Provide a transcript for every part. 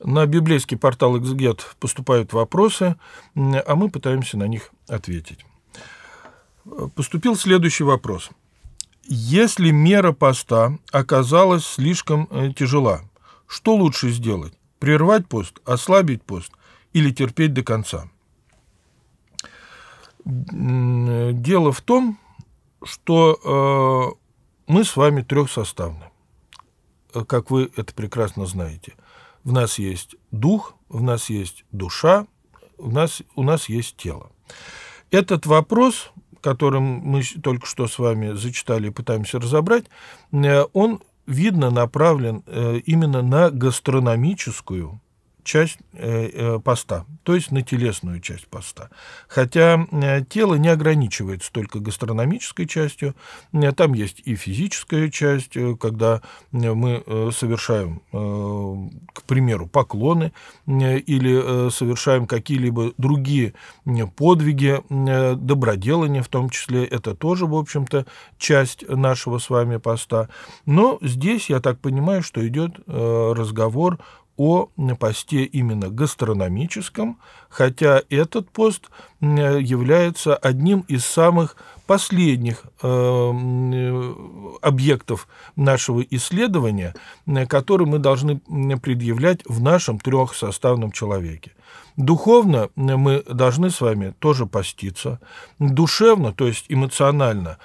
На библейский портал «Эксгет» поступают вопросы, а мы пытаемся на них ответить. Поступил следующий вопрос. Если мера поста оказалась слишком э, тяжела, что лучше сделать? Прервать пост, ослабить пост или терпеть до конца? Э, дело в том, что э, мы с вами трехсоставны, как вы это прекрасно знаете – в нас есть дух, в нас есть душа, в нас, у нас есть тело. Этот вопрос, которым мы только что с вами зачитали и пытаемся разобрать, э, он, видно, направлен э, именно на гастрономическую часть э, э, поста, то есть на телесную часть поста. Хотя э, тело не ограничивается только гастрономической частью, там есть и физическая часть, когда мы совершаем, к примеру, поклоны или совершаем какие-либо другие подвиги, доброделания в том числе, это тоже, в общем-то, часть нашего с вами поста. Но здесь, я так понимаю, что идет разговор о посте именно гастрономическом, хотя этот пост является одним из самых последних э, э, объектов нашего исследования, э, который мы должны предъявлять в нашем трехсоставном человеке. Духовно мы должны с вами тоже поститься. Душевно, то есть эмоционально,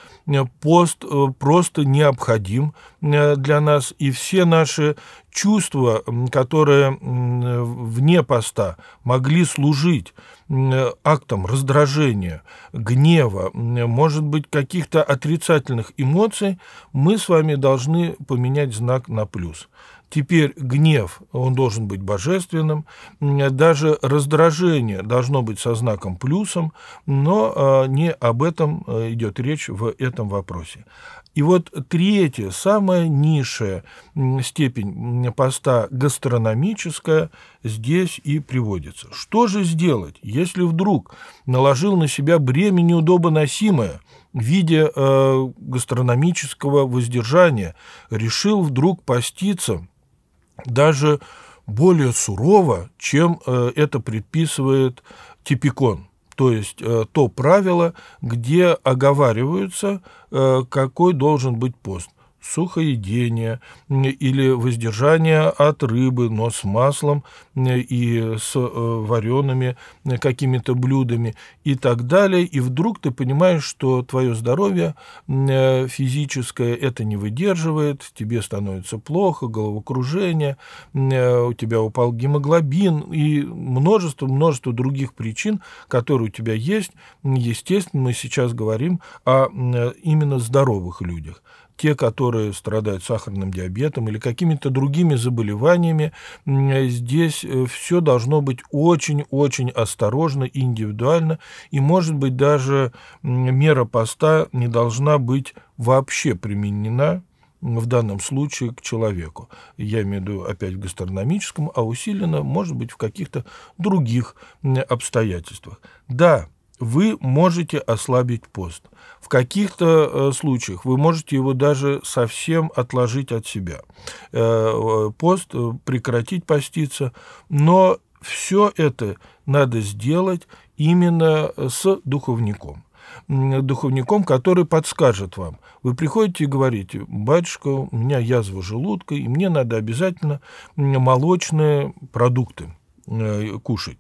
пост э, просто необходим э, для нас. И все наши чувства, которые вне поста могли служить актом раздражения, гнева, может быть, каких-то отрицательных эмоций, мы с вами должны поменять знак на плюс. Теперь гнев, он должен быть божественным, даже раздражение раздражение должно быть со знаком плюсом, но а, не об этом а, идет речь в этом вопросе. И вот третья, самая низшая степень поста гастрономическая здесь и приводится. Что же сделать, если вдруг наложил на себя бремя неудобоносимое в виде э, гастрономического воздержания, решил вдруг поститься даже более сурово, чем э, это предписывает типикон. То есть э, то правило, где оговариваются, э, какой должен быть пост сухоедение или воздержание от рыбы, но с маслом и с э, вареными какими-то блюдами и так далее. И вдруг ты понимаешь, что твое здоровье э, физическое это не выдерживает, тебе становится плохо, головокружение, э, у тебя упал гемоглобин и множество-множество других причин, которые у тебя есть. Естественно, мы сейчас говорим о именно здоровых людях те, которые страдают сахарным диабетом или какими-то другими заболеваниями, здесь э, все должно быть очень-очень осторожно, индивидуально, и, может быть, даже мера поста не должна быть вообще применена в данном случае к человеку. Я имею в виду опять в гастрономическом, а усиленно, может быть, в каких-то других обстоятельствах. Да, вы можете ослабить пост. В каких-то э, случаях вы можете его даже совсем отложить от себя. Э, э, пост, прекратить поститься. Но все это надо сделать именно с духовником духовником, который подскажет вам. Вы приходите и говорите, батюшка, у меня язва желудка, и мне надо обязательно молочные продукты кушать.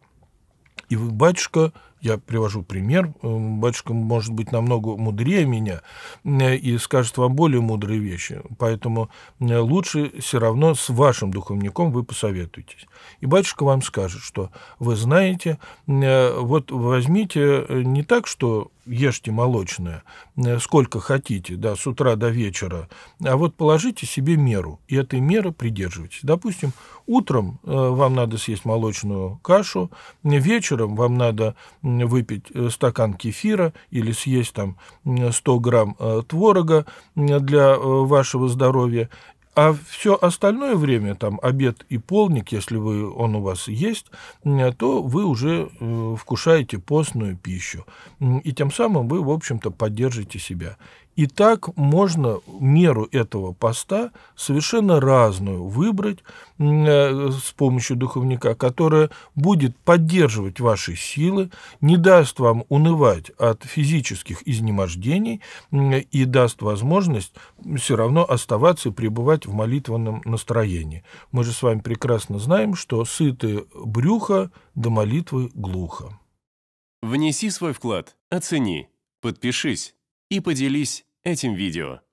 И батюшка я привожу пример, эм, батюшка может быть намного мудрее меня э, и скажет вам более мудрые вещи, поэтому э, лучше все равно с вашим духовником вы посоветуетесь. И батюшка вам скажет, что вы знаете, э, вот возьмите не так, что ешьте молочное, сколько хотите, да, с утра до вечера, а вот положите себе меру, и этой меры придерживайтесь. Допустим, утром вам надо съесть молочную кашу, вечером вам надо выпить э, стакан кефира или съесть там 100 грамм э, творога для э, вашего здоровья а все остальное время, там, обед и полник, если вы, он у вас есть, то вы уже э, вкушаете постную пищу. И тем самым вы, в общем-то, поддержите себя. И так можно меру этого поста совершенно разную выбрать э, с помощью духовника, которая будет поддерживать ваши силы, не даст вам унывать от физических изнемождений и даст возможность все равно оставаться и пребывать в молитвенном настроении. Мы же с вами прекрасно знаем, что сытые брюхо до молитвы глухо. Внеси свой вклад, оцени, подпишись и поделись этим видео.